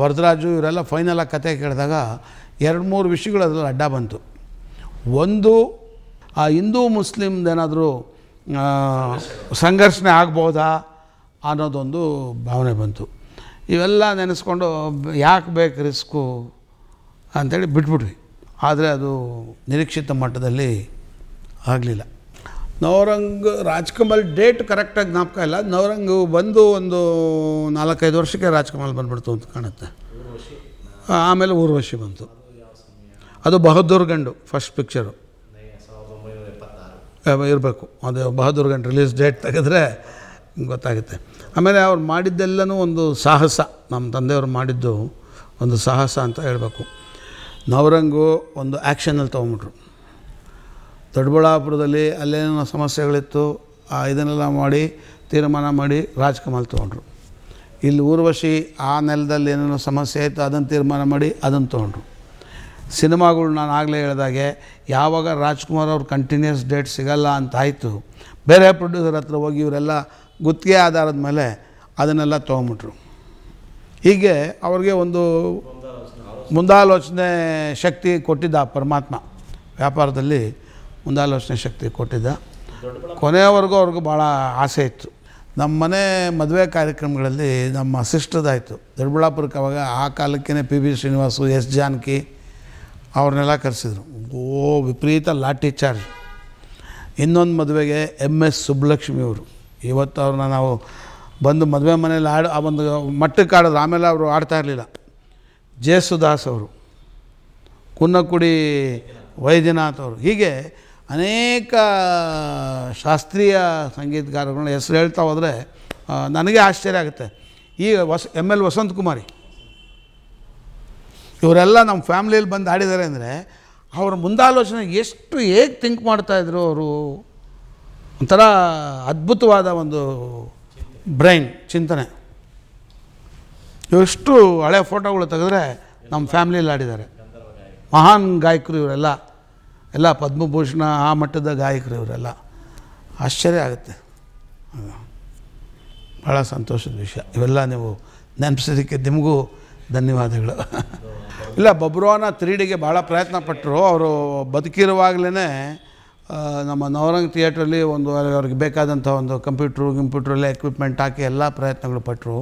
ವರದರಾಜು ಇವರೆಲ್ಲ ಫೈನಲ್ ಆಗಿ ಕತೆ ಕೇಳಿದಾಗ ಎರಡು ಮೂರು ವಿಷಯಗಳು ಅದರಲ್ಲಿ ಅಡ್ಡ ಬಂತು ಒಂದು ಆ ಹಿಂದೂ ಏನಾದರೂ ಸಂಘರ್ಷಣೆ ಆಗ್ಬೋದಾ ಅನ್ನೋದೊಂದು ಭಾವನೆ ಬಂತು ಇವೆಲ್ಲ ನೆನೆಸ್ಕೊಂಡು ಯಾಕೆ ಬೇಕು ರಿಸ್ಕು ಅಂಥೇಳಿ ಬಿಟ್ಬಿಟ್ವಿ ಆದರೆ ಅದು ನಿರೀಕ್ಷಿತ ಮಟ್ಟದಲ್ಲಿ ಆಗಲಿಲ್ಲ ನವರಂಗ್ ರಾಜ್ಕಮಲ್ ಡೇಟ್ ಕರೆಕ್ಟಾಗಿ ಜ್ಞಾಪಕ ಇಲ್ಲ ನವರಂಗ್ ಬಂದು ಒಂದು ನಾಲ್ಕೈದು ವರ್ಷಕ್ಕೆ ರಾಜ್ಕಮಲ್ ಬಂದ್ಬಿಡ್ತು ಅಂತ ಕಾಣುತ್ತೆ ಆಮೇಲೆ ಊರ್ವಶಿ ಬಂತು ಅದು ಬಹದ್ದೂರ್ ಗಂಡು ಫಸ್ಟ್ ಪಿಕ್ಚರು ಇರಬೇಕು ಅದು ಬಹದ್ದೂರ್ ಗಂಡು ರಿಲೀಸ್ ಡೇಟ್ ತೆಗೆದ್ರೆ ಗೊತ್ತಾಗುತ್ತೆ ಆಮೇಲೆ ಅವ್ರು ಮಾಡಿದ್ದೆಲ್ಲನೂ ಒಂದು ಸಾಹಸ ನಮ್ಮ ತಂದೆಯವರು ಮಾಡಿದ್ದು ಒಂದು ಸಾಹಸ ಅಂತ ಹೇಳಬೇಕು ನವರಂಗು ಒಂದು ಆ್ಯಕ್ಷನಲ್ಲಿ ತೊಗೊಂಬಿಟ್ರು ದೊಡ್ಡಬಳ್ಳಾಪುರದಲ್ಲಿ ಅಲ್ಲೇನೋ ಸಮಸ್ಯೆಗಳಿತ್ತು ಇದನ್ನೆಲ್ಲ ಮಾಡಿ ತೀರ್ಮಾನ ಮಾಡಿ ರಾಜ್ಕಮಲ್ ತೊಗೊಂಡ್ರು ಇಲ್ಲಿ ಊರ್ವಶಿ ಆ ನೆಲದಲ್ಲಿ ಏನೇನೋ ಸಮಸ್ಯೆ ಆಯಿತು ಅದನ್ನು ತೀರ್ಮಾನ ಮಾಡಿ ಅದನ್ನು ತೊಗೊಂಡ್ರು ಸಿನಿಮಾಗಳು ನಾನು ಆಗಲೇ ಹೇಳಿದಾಗೆ ಯಾವಾಗ ರಾಜ್ಕುಮಾರ್ ಅವ್ರ ಕಂಟಿನ್ಯೂಸ್ ಡೇಟ್ ಸಿಗಲ್ಲ ಅಂತ ಆಯಿತು ಬೇರೆ ಪ್ರೊಡ್ಯೂಸರ್ ಹತ್ರ ಹೋಗಿ ಇವರೆಲ್ಲ ಗುತ್ತಿಗೆ ಆಧಾರದ ಮೇಲೆ ಅದನ್ನೆಲ್ಲ ತೊಗೊಂಬಿಟ್ರು ಹೀಗೆ ಅವ್ರಿಗೆ ಒಂದು ಮುಂದಾಲೋಚನೆ ಶಕ್ತಿ ಕೊಟ್ಟಿದ್ದ ಪರಮಾತ್ಮ ವ್ಯಾಪಾರದಲ್ಲಿ ಮುಂದಾಲೋಚನೆ ಶಕ್ತಿ ಕೊಟ್ಟಿದ್ದ ಕೊನೆಯವರೆಗೂ ಅವ್ರಿಗೂ ಭಾಳ ಆಸೆ ಇತ್ತು ನಮ್ಮ ಮನೆ ಮದುವೆ ಕಾರ್ಯಕ್ರಮಗಳಲ್ಲಿ ನಮ್ಮ ಸಿಸ್ಟರ್ದಾಯಿತು ದೊಡ್ಡಬಳ್ಳಾಪುರಕ್ಕೆ ಅವಾಗ ಆ ಕಾಲಕ್ಕೇ P B Srinivas S Janaki ಅವ್ರನ್ನೆಲ್ಲ ಕರೆಸಿದ್ರು ಓ ವಿಪರೀತ ಲಾಠಿ ಚಾರ್ಜ್ ಇನ್ನೊಂದು ಮದುವೆಗೆ ಎಮ್ ಎಸ್ ಸುಬ್ಬಲಕ್ಷ್ಮಿ ಅವರು ಇವತ್ತು ಅವ್ರನ್ನ ನಾವು ಬಂದು ಮದುವೆ ಮನೇಲಿ ಆಡು ಆ ಒಂದು ಮಟ್ಟಕ್ಕೆ ಆಡೋದು ಆಮೇಲೆ ಅವರು ಆಡ್ತಾ ಇರಲಿಲ್ಲ ಜೆ ಅವರು ಕುನ್ನಕುಡಿ ವೈದ್ಯನಾಥ್ ಅವರು ಹೀಗೆ ಅನೇಕ ಶಾಸ್ತ್ರೀಯ ಸಂಗೀತಗಾರಗಳನ್ನ ಹೆಸರು ಹೇಳ್ತಾ ಹೋದರೆ ನನಗೆ ಆಶ್ಚರ್ಯ ಆಗುತ್ತೆ ಈ ವಸ್ ಎಮ್ ಎಲ್ ವಸಂತ ಕುಮಾರಿ ಇವರೆಲ್ಲ ನಮ್ಮ ಫ್ಯಾಮಿಲಿಯಲ್ಲಿ ಬಂದು ಆಡಿದ್ದಾರೆ ಅಂದರೆ ಅವರ ಮುಂದಾಲೋಚನೆ ಎಷ್ಟು ಹೇಗೆ ಥಿಂಕ್ ಮಾಡ್ತಾಯಿದ್ರು ಅವರು ಒಂಥರ ಅದ್ಭುತವಾದ ಒಂದು ಬ್ರೈನ್ ಚಿಂತನೆ ಇವರೆಷ್ಟು ಹಳೆ ಫೋಟೋಗಳು ತೆಗೆದ್ರೆ ನಮ್ಮ ಫ್ಯಾಮಿಲಿಯಲ್ಲಿ ಆಡಿದ್ದಾರೆ ಮಹಾನ್ ಗಾಯಕರು ಇವರೆಲ್ಲ ಎಲ್ಲ ಪದ್ಮಭೂಷಣ ಆ ಮಟ್ಟದ ಗಾಯಕರು ಇವರೆಲ್ಲ ಆಶ್ಚರ್ಯ ಆಗುತ್ತೆ ಭಾಳ ಸಂತೋಷದ ವಿಷಯ ಇವೆಲ್ಲ ನೀವು ನೆನಪಿಸೋದಕ್ಕೆ ನಿಮಗೂ ಧನ್ಯವಾದಗಳು ಇಲ್ಲ ಬಬ್ರುವಾನ ತ್ರೀಡಿಗೆ ಭಾಳ ಪ್ರಯತ್ನ ಪಟ್ಟರು ಅವರು ಬದುಕಿರುವಾಗಲೇ ನಮ್ಮ ನವರಂಗ್ ಥಿಯೇಟ್ರಲ್ಲಿ ಒಂದು ಅವ್ರಿಗೆ ಬೇಕಾದಂಥ ಒಂದು ಕಂಪ್ಯೂಟ್ರು ಕಂಪ್ಯೂಟ್ರಲ್ಲೇ ಎಕ್ವಿಪ್ಮೆಂಟ್ ಹಾಕಿ ಎಲ್ಲ ಪ್ರಯತ್ನಗಳು ಪಟ್ಟರು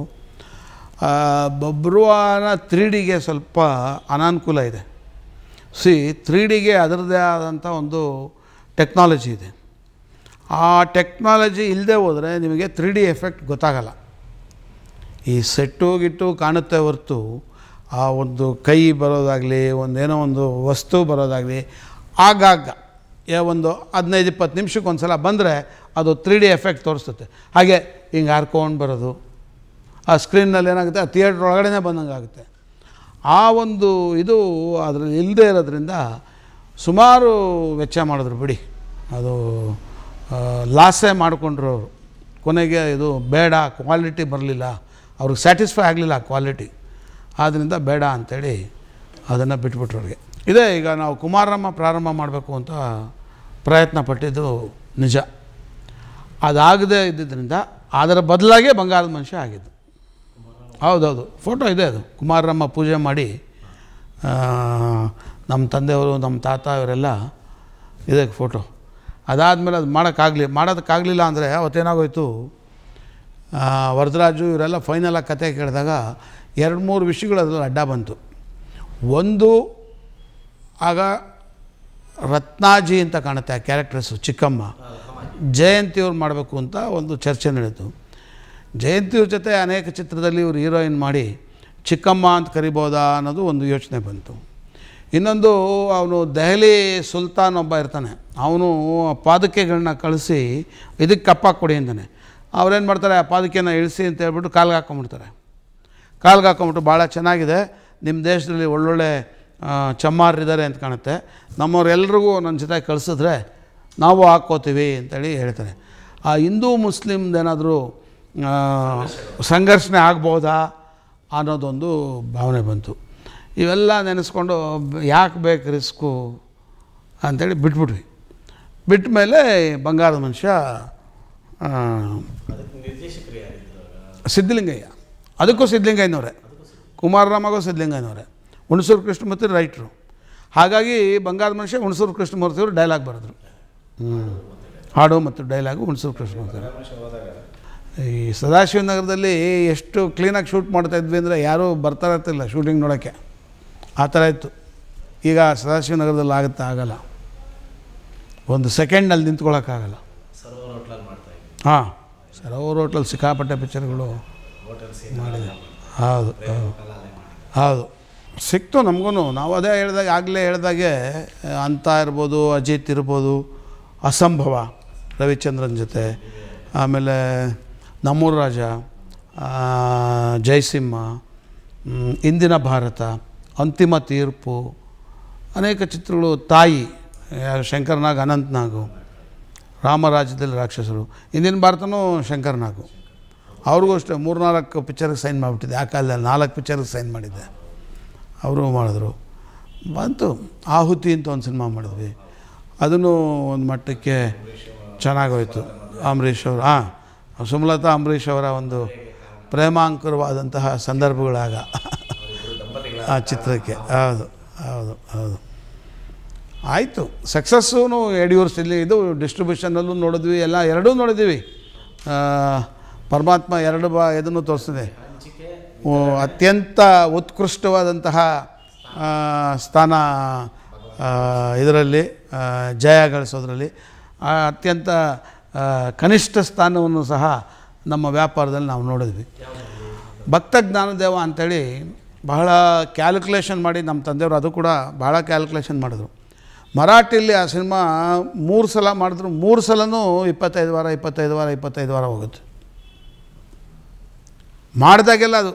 ಬಬ್ರುವಾನ ತ್ರೀಡಿಗೆ ಸ್ವಲ್ಪ ಅನಾನುಕೂಲ ಇದೆ ಸಿ ತ್ರೀ ಡಿಗೆ ಅದರದ್ದೇ ಆದಂಥ ಒಂದು ಟೆಕ್ನಾಲಜಿ ಇದೆ ಆ ಟೆಕ್ನಾಲಜಿ ಇಲ್ಲದೆ ಹೋದರೆ ನಿಮಗೆ ತ್ರೀ ಡಿ ಎಫೆಕ್ಟ್ ಗೊತ್ತಾಗಲ್ಲ ಈ ಸೆಟ್ಟು ಗಿಟ್ಟು ಕಾಣುತ್ತೆ ಹೊರತು ಆ ಒಂದು ಕೈ ಬರೋದಾಗಲಿ ಒಂದೇನೋ ಒಂದು ವಸ್ತು ಬರೋದಾಗಲಿ ಆಗಾಗ ಒಂದು ಹದಿನೈದು ಇಪ್ಪತ್ತು ನಿಮಿಷಕ್ಕೆ ಒಂದು ಸಲ ಬಂದರೆ ಅದು ತ್ರೀ ಡಿ ಎಫೆಕ್ಟ್ ತೋರಿಸುತ್ತೆ ಹಾಗೆ ಹಿಂಗೆ ಹಾರ್ಕೊಂಡು ಬರೋದು ಆ ಸ್ಕ್ರೀನಲ್ಲಿ ಏನಾಗುತ್ತೆ ಆ ಥಿಯೇಟ್ರ್ ಒಳಗಡೆ ಬಂದಂಗೆ ಆಗುತ್ತೆ ಆ ಒಂದು ಇದು ಅದರಲ್ಲಿ ಇಲ್ಲದೆ ಇರೋದ್ರಿಂದ ಸುಮಾರು ವೆಚ್ಚ ಮಾಡಿದ್ರು ಬಿಡಿ ಅದು ಲಾಸೇ ಮಾಡಿಕೊಂಡ್ರು ಅವರು ಕೊನೆಗೆ ಇದು ಬೇಡ ಕ್ವಾಲಿಟಿ ಬರಲಿಲ್ಲ ಅವ್ರಿಗೆ ಸ್ಯಾಟಿಸ್ಫೈ ಆಗಲಿಲ್ಲ ಕ್ವಾಲಿಟಿ ಆದ್ದರಿಂದ ಬೇಡ ಅಂಥೇಳಿ ಅದನ್ನು ಬಿಟ್ಬಿಟ್ರು ಅವ್ರಿಗೆ ಇದೇ ಈಗ ನಾವು ಕುಮಾರಮ್ಮ ಪ್ರಾರಂಭ ಮಾಡಬೇಕು ಅಂತ ಪ್ರಯತ್ನ ಪಟ್ಟಿದ್ದು ನಿಜ ಅದಾಗದೇ ಇದ್ದಿದ್ದರಿಂದ ಅದರ ಬದಲಾಗೇ ಬಂಗಾರದ ಮನುಷ್ಯ ಆಗಿದ್ದು ಹೌದೌದು ಫೋಟೋ ಇದೆ ಅದು ಕುಮಾರರಮ್ಮ ಪೂಜೆ ಮಾಡಿ ನಮ್ಮ ತಂದೆಯವರು ನಮ್ಮ ತಾತ ಇವರೆಲ್ಲ ಇದೆ ಫೋಟೋ ಅದಾದಮೇಲೆ ಅದು ಮಾಡೋಕ್ಕಾಗಲಿ ಮಾಡೋದಕ್ಕಾಗಲಿಲ್ಲ ಅಂದರೆ ಅವತ್ತೇನಾಗೋಯ್ತು ವರದರಾಜು ಇವರೆಲ್ಲ ಫೈನಲ್ ಆಗಿ ಕತೆ ಕೇಳಿದಾಗ ಎರಡು ಮೂರು ವಿಷಯಗಳು ಅದರಲ್ಲಿ ಅಡ್ಡ ಬಂತು ಒಂದು ಆಗ ರತ್ನಾಜಿ ಅಂತ ಕಾಣುತ್ತೆ ಆ ಕ್ಯಾರೆಕ್ಟರ್ಸು ಚಿಕ್ಕಮ್ಮ ಜಯಂತಿಯವ್ರು ಮಾಡಬೇಕು ಅಂತ ಒಂದು ಚರ್ಚೆ ನಡೀತು ಜಯಂತಿಯವ್ರ ಜೊತೆ ಅನೇಕ ಚಿತ್ರದಲ್ಲಿ ಇವರು ಹೀರೋಯಿನ್ ಮಾಡಿ ಚಿಕ್ಕಮ್ಮ ಅಂತ ಕರಿಬೋದಾ ಅನ್ನೋದು ಒಂದು ಯೋಚನೆ ಬಂತು ಇನ್ನೊಂದು ಅವನು ದೆಹಲಿ ಸುಲ್ತಾನ್ ಒಬ್ಬ ಇರ್ತಾನೆ ಅವನು ಆ ಪಾದಕೆಗಳನ್ನ ಕಳಿಸಿ ಇದಕ್ಕೆ ಕಪ್ಪ ಕೊಡಿ ಅಂತಾನೆ ಅವ್ರೇನು ಮಾಡ್ತಾರೆ ಆ ಪಾದಕೆಯನ್ನು ಇಳಿಸಿ ಅಂತ ಹೇಳ್ಬಿಟ್ಟು ಕಾಲ್ಗೆ ಹಾಕ್ಕೊಂಬಿಡ್ತಾರೆ ಕಾಲ್ಗೆ ಹಾಕೊಂಬಿಟ್ಟು ಭಾಳ ಚೆನ್ನಾಗಿದೆ ನಿಮ್ಮ ದೇಶದಲ್ಲಿ ಒಳ್ಳೊಳ್ಳೆ ಚಮ್ಮಾರಿದ್ದಾರೆ ಅಂತ ಕಾಣುತ್ತೆ ನಮ್ಮವ್ರೆಲ್ರಿಗೂ ನನ್ನ ಜೊತೆ ಕಳಿಸಿದ್ರೆ ನಾವು ಹಾಕ್ಕೋತೀವಿ ಅಂತೇಳಿ ಹೇಳ್ತಾರೆ ಆ ಹಿಂದೂ ಮುಸ್ಲಿಮ್ದೇನಾದರೂ ಸಂಘರ್ಷಣೆ ಆಗ್ಬೋದಾ ಅನ್ನೋದೊಂದು ಭಾವನೆ ಬಂತು ಇವೆಲ್ಲ ನೆನೆಸ್ಕೊಂಡು ಯಾಕೆ ಬೇಕು ರಿಸ್ಕು ಅಂಥೇಳಿ ಬಿಟ್ಬಿಟ್ವಿ ಬಿಟ್ಟ ಮೇಲೆ ಬಂಗಾರದ ಮನುಷ್ಯ ಸಿದ್ಧಲಿಂಗಯ್ಯ ಅದಕ್ಕೂ ಸಿದ್ಧಲಿಂಗಯ್ಯನವರೇ ಕುಮಾರರಾಮಗೂ ಸಿದ್ಧಲಿಂಗಯ್ಯನವರೇ ಹುಣಸೂರು ಕೃಷ್ಣಮೂರ್ತಿ ರೈಟ್ರು ಹಾಗಾಗಿ ಬಂಗಾರದ ಮನುಷ್ಯ ಹುಣಸೂರು ಕೃಷ್ಣಮೂರ್ತಿಯವರು ಡೈಲಾಗ್ ಬರೆದ್ರು ಹಾಡು ಮತ್ತು ಡೈಲಾಗು ಹುಣಸೂರು ಕೃಷ್ಣಮೂರ್ತಿ ಈ ಸದಾಶಿವನಗರದಲ್ಲಿ ಎಷ್ಟು ಕ್ಲೀನಾಗಿ ಶೂಟ್ ಇದ್ವಿ ಅಂದರೆ ಯಾರೂ ಬರ್ತಾ ಇರ್ತಿಲ್ಲ ಶೂಟಿಂಗ್ ನೋಡೋಕ್ಕೆ ಆ ಥರ ಇತ್ತು ಈಗ ಸದಾಶಿವನಗರದಲ್ಲಿ ಆಗುತ್ತೆ ಆಗಲ್ಲ ಒಂದು ಸೆಕೆಂಡಲ್ಲಿ ನಿಂತ್ಕೊಳ್ಳೋಕ್ಕಾಗಲ್ಲ ಹಾಂ ಸರೋವರ್ ಹೋಟ್ಲಲ್ಲಿ ಸಿಕ್ಕಾಪಟ್ಟೆ ಪಿಕ್ಚರ್ಗಳು ಮಾಡಿದೆ ಹೌದು ಹೌದು ಸಿಕ್ತು ನಮಗೂ ನಾವು ಅದೇ ಹೇಳಿದಾಗ ಆಗಲೇ ಹೇಳಿದಾಗೆ ಅಂತ ಇರ್ಬೋದು ಅಜಿತ್ ಇರ್ಬೋದು ಅಸಂಭವ ರವಿಚಂದ್ರನ್ ಜೊತೆ ಆಮೇಲೆ ನಮ್ಮೂರು ರಾಜ ಜಯಸಿಂಹ ಇಂದಿನ ಭಾರತ ಅಂತಿಮ ತೀರ್ಪು ಅನೇಕ ಚಿತ್ರಗಳು ತಾಯಿ ಶಂಕರ್ನಾಗ್ ಅನಂತನಾಗು ರಾಮರಾಜ್ಯದಲ್ಲಿ ರಾಕ್ಷಸರು ಇಂದಿನ ಭಾರತನೂ ಶಂಕರ್ನಾಗು ಅವ್ರಿಗೂ ಅಷ್ಟೇ ಮೂರು ನಾಲ್ಕು ಪಿಕ್ಚರ್ಗೆ ಸೈನ್ ಮಾಡಿಬಿಟ್ಟಿದ್ದೆ ಆ ಕಾಲದಲ್ಲಿ ನಾಲ್ಕು ಪಿಕ್ಚರ್ಗೆ ಸೈನ್ ಮಾಡಿದ್ದೆ ಅವರು ಮಾಡಿದ್ರು ಬಂತು ಆಹುತಿ ಅಂತ ಒಂದು ಸಿನಿಮಾ ಮಾಡಿದ್ವಿ ಅದನ್ನು ಒಂದು ಮಟ್ಟಕ್ಕೆ ಚೆನ್ನಾಗೋಯ್ತು ಅಂಬರೀಷ್ ಅವರು ಹಾಂ ಸುಮಲತಾ ಅಂಬರೀಷ್ ಅವರ ಒಂದು ಪ್ರೇಮಾಂಕರವಾದಂತಹ ಸಂದರ್ಭಗಳಾಗ ಆ ಚಿತ್ರಕ್ಕೆ ಹೌದು ಹೌದು ಹೌದು ಆಯಿತು ಸಕ್ಸಸ್ಸೂ ಇಲ್ಲಿ ಇದು ಡಿಸ್ಟ್ರಿಬ್ಯೂಷನಲ್ಲೂ ನೋಡಿದ್ವಿ ಎಲ್ಲ ಎರಡೂ ನೋಡಿದ್ವಿ ಪರಮಾತ್ಮ ಎರಡು ಬಾ ಇದನ್ನು ತೋರಿಸಿದೆ ಅತ್ಯಂತ ಉತ್ಕೃಷ್ಟವಾದಂತಹ ಸ್ಥಾನ ಇದರಲ್ಲಿ ಜಯ ಗಳಿಸೋದ್ರಲ್ಲಿ ಅತ್ಯಂತ ಕನಿಷ್ಠ ಸ್ಥಾನವನ್ನು ಸಹ ನಮ್ಮ ವ್ಯಾಪಾರದಲ್ಲಿ ನಾವು ನೋಡಿದ್ವಿ ಭಕ್ತ ಜ್ಞಾನದೇವ ಅಂಥೇಳಿ ಬಹಳ ಕ್ಯಾಲ್ಕುಲೇಷನ್ ಮಾಡಿ ನಮ್ಮ ತಂದೆಯವರು ಅದು ಕೂಡ ಭಾಳ ಕ್ಯಾಲ್ಕುಲೇಷನ್ ಮಾಡಿದ್ರು ಮರಾಠಿಯಲ್ಲಿ ಆ ಸಿನಿಮಾ ಮೂರು ಸಲ ಮಾಡಿದ್ರು ಮೂರು ಸಲವೂ ಇಪ್ಪತ್ತೈದು ವಾರ ಇಪ್ಪತ್ತೈದು ವಾರ ಇಪ್ಪತ್ತೈದು ವಾರ ಹೋಗುತ್ತೆ ಮಾಡಿದಾಗೆಲ್ಲ ಅದು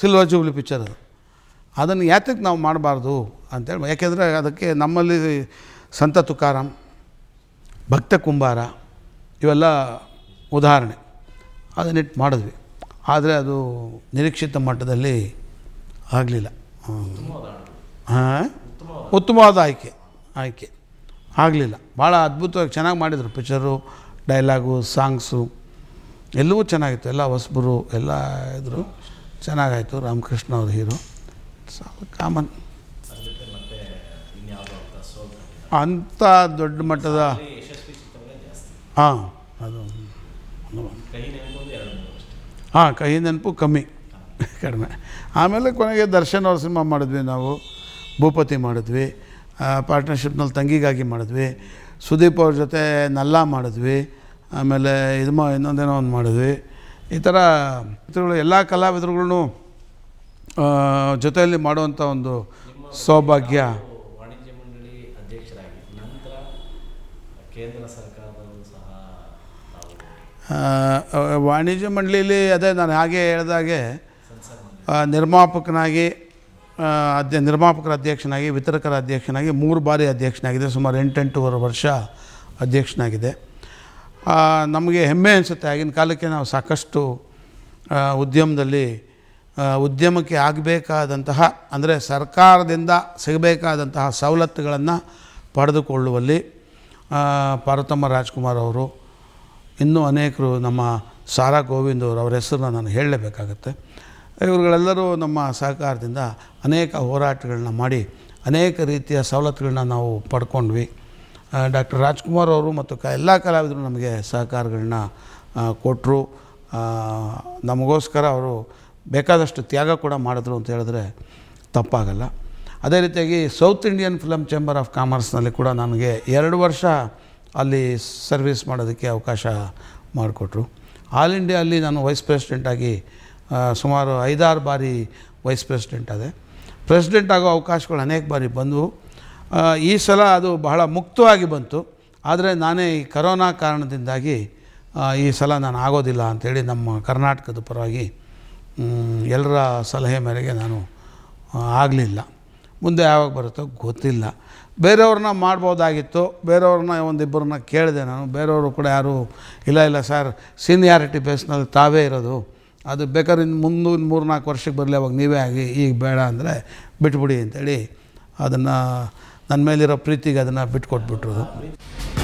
ಸಿಲ್ವರ್ ಜೂಬ್ಲಿ ಪಿಕ್ಚರ್ ಅದು ಅದನ್ನು ಯಾತಕ್ಕೆ ನಾವು ಮಾಡಬಾರ್ದು ಅಂತೇಳಿ ಯಾಕೆಂದರೆ ಅದಕ್ಕೆ ನಮ್ಮಲ್ಲಿ ಸಂತ ತುಕಾರಾಮ್ ಭಕ್ತ ಕುಂಬಾರ ಇವೆಲ್ಲ ಉದಾಹರಣೆ ಅದನ್ನಿಟ್ಟು ಮಾಡಿದ್ವಿ ಆದರೆ ಅದು ನಿರೀಕ್ಷಿತ ಮಟ್ಟದಲ್ಲಿ ಆಗಲಿಲ್ಲ ಹಾಂ ಉತ್ತಮವಾದ ಆಯ್ಕೆ ಆಯ್ಕೆ ಆಗಲಿಲ್ಲ ಭಾಳ ಅದ್ಭುತವಾಗಿ ಚೆನ್ನಾಗಿ ಮಾಡಿದರು ಪಿಕ್ಚರು ಡೈಲಾಗು ಸಾಂಗ್ಸು ಎಲ್ಲವೂ ಚೆನ್ನಾಗಿತ್ತು ಎಲ್ಲ ಹೊಸಬರು ಎಲ್ಲ ಇದ್ರು ಚೆನ್ನಾಗಾಯಿತು ರಾಮಕೃಷ್ಣ ಅವ್ರ ಹೀರೋ ಕಾಮನ್ ಅಂಥ ದೊಡ್ಡ ಮಟ್ಟದ ಹಾಂ ಅದು ಹಾಂ ಕಹಿ ನೆನಪು ಕಮ್ಮಿ ಕಡಿಮೆ ಆಮೇಲೆ ಕೊನೆಗೆ ದರ್ಶನ್ ಅವ್ರ ಸಿನಿಮಾ ಮಾಡಿದ್ವಿ ನಾವು ಭೂಪತಿ ಮಾಡಿದ್ವಿ ಪಾರ್ಟ್ನರ್ಶಿಪ್ನಲ್ಲಿ ತಂಗಿಗಾಗಿ ಮಾಡಿದ್ವಿ ಸುದೀಪ್ ಅವ್ರ ಜೊತೆ ನಲ್ಲ ಮಾಡಿದ್ವಿ ಆಮೇಲೆ ಇದು ಮಾ ಇನ್ನೊಂದೇನೋ ಒಂದು ಮಾಡಿದ್ವಿ ಈ ಥರ ಚಿತ್ರಗಳು ಎಲ್ಲ ಕಲಾವಿದರುಗಳನ್ನು ಜೊತೆಯಲ್ಲಿ ಮಾಡುವಂಥ ಒಂದು ಸೌಭಾಗ್ಯ ವಾಣಿಜ್ಯ ಮಂಡಳಿ ಅಧ್ಯಕ್ಷರಾಗಿ ನಂತರ ಕೇಂದ್ರ ಸರ್ಕಾರ ವಾಣಿಜ್ಯ ಮಂಡಳಿಯಲ್ಲಿ ಅದೇ ನಾನು ಹಾಗೆ ಹೇಳಿದಾಗೆ ನಿರ್ಮಾಪಕನಾಗಿ ಅಧ್ಯ ನಿರ್ಮಾಪಕರ ಅಧ್ಯಕ್ಷನಾಗಿ ವಿತರಕರ ಅಧ್ಯಕ್ಷನಾಗಿ ಮೂರು ಬಾರಿ ಅಧ್ಯಕ್ಷನಾಗಿದೆ ಸುಮಾರು ಎಂಟೆಂಟೂವರೆ ವರ್ಷ ಅಧ್ಯಕ್ಷನಾಗಿದೆ ನಮಗೆ ಹೆಮ್ಮೆ ಅನಿಸುತ್ತೆ ಆಗಿನ ಕಾಲಕ್ಕೆ ನಾವು ಸಾಕಷ್ಟು ಉದ್ಯಮದಲ್ಲಿ ಉದ್ಯಮಕ್ಕೆ ಆಗಬೇಕಾದಂತಹ ಅಂದರೆ ಸರ್ಕಾರದಿಂದ ಸಿಗಬೇಕಾದಂತಹ ಸವಲತ್ತುಗಳನ್ನು ಪಡೆದುಕೊಳ್ಳುವಲ್ಲಿ ಪಾರ್ವತಮ್ಮ ರಾಜ್ಕುಮಾರ್ ಅವರು ಇನ್ನೂ ಅನೇಕರು ನಮ್ಮ ಸಾರಾ ಗೋವಿಂದ್ ಅವರು ಅವ್ರ ಹೆಸರನ್ನ ನಾನು ಹೇಳಲೇಬೇಕಾಗತ್ತೆ ಇವರುಗಳೆಲ್ಲರೂ ನಮ್ಮ ಸಹಕಾರದಿಂದ ಅನೇಕ ಹೋರಾಟಗಳನ್ನ ಮಾಡಿ ಅನೇಕ ರೀತಿಯ ಸವಲತ್ತುಗಳನ್ನ ನಾವು ಪಡ್ಕೊಂಡ್ವಿ ಡಾಕ್ಟರ್ ರಾಜ್ಕುಮಾರ್ ಅವರು ಮತ್ತು ಕ ಎಲ್ಲ ಕಲಾವಿದರು ನಮಗೆ ಸಹಕಾರಗಳನ್ನ ಕೊಟ್ಟರು ನಮಗೋಸ್ಕರ ಅವರು ಬೇಕಾದಷ್ಟು ತ್ಯಾಗ ಕೂಡ ಮಾಡಿದ್ರು ಅಂತ ಹೇಳಿದ್ರೆ ತಪ್ಪಾಗಲ್ಲ ಅದೇ ರೀತಿಯಾಗಿ South Indian film chamber of ಕಾಮರ್ಸ್ನಲ್ಲಿ ಕೂಡ ನನಗೆ ಎರಡು ವರ್ಷ ಅಲ್ಲಿ ಸರ್ವಿಸ್ ಮಾಡೋದಕ್ಕೆ ಅವಕಾಶ ಮಾಡಿಕೊಟ್ರು ಆಲ್ ಇಂಡಿಯಲ್ಲಿ ನಾನು ವೈಸ್ ಪ್ರೆಸಿಡೆಂಟಾಗಿ ಸುಮಾರು ಐದಾರು ಬಾರಿ ವೈಸ್ ಪ್ರೆಸಿಡೆಂಟ್ ಆದೆ ಪ್ರೆಸಿಡೆಂಟ್ ಆಗೋ ಅವಕಾಶಗಳು ಅನೇಕ ಬಾರಿ ಬಂದವು ಈ ಸಲ ಅದು ಬಹಳ ಮುಕ್ತವಾಗಿ ಬಂತು ಆದರೆ ನಾನೇ ಈ ಕರೋನಾ ಕಾರಣದಿಂದಾಗಿ ಈ ಸಲ ನಾನು ಆಗೋದಿಲ್ಲ ಅಂಥೇಳಿ ನಮ್ಮ ಕರ್ನಾಟಕದ ಪರವಾಗಿ ಎಲ್ಲರ ಸಲಹೆ ಮೇರೆಗೆ ನಾನು ಆಗಲಿಲ್ಲ ಮುಂದೆ ಯಾವಾಗ ಬರುತ್ತೋ ಗೊತ್ತಿಲ್ಲ ಬೇರೆಯವ್ರನ್ನ ಮಾಡ್ಬೋದಾಗಿತ್ತು ಬೇರೆಯವ್ರನ್ನ ಒಂದಿಬ್ಬರನ್ನ ಕೇಳಿದೆ ನಾನು ಬೇರೆಯವರು ಕೂಡ ಯಾರು ಇಲ್ಲ ಇಲ್ಲ ಸರ್ ಸೀನಿಯಾರಿಟಿ ಬೇಸ್ನಲ್ಲಿ ತಾವೇ ಇರೋದು ಅದು ಬೇಕಾದ್ರೆ ಇನ್ನು ಮುಂದಿನ ಮೂರು ನಾಲ್ಕು ವರ್ಷಕ್ಕೆ ಬರಲಿ ಅವಾಗ ನೀವೇ ಆಗಿ ಈಗ ಬೇಡ ಅಂದರೆ ಬಿಟ್ಬಿಡಿ ಅಂತೇಳಿ ಅದನ್ನು ನನ್ನ ಮೇಲಿರೋ ಪ್ರೀತಿಗೆ ಅದನ್ನು ಬಿಟ್ಕೊಟ್ಬಿಟ್ರು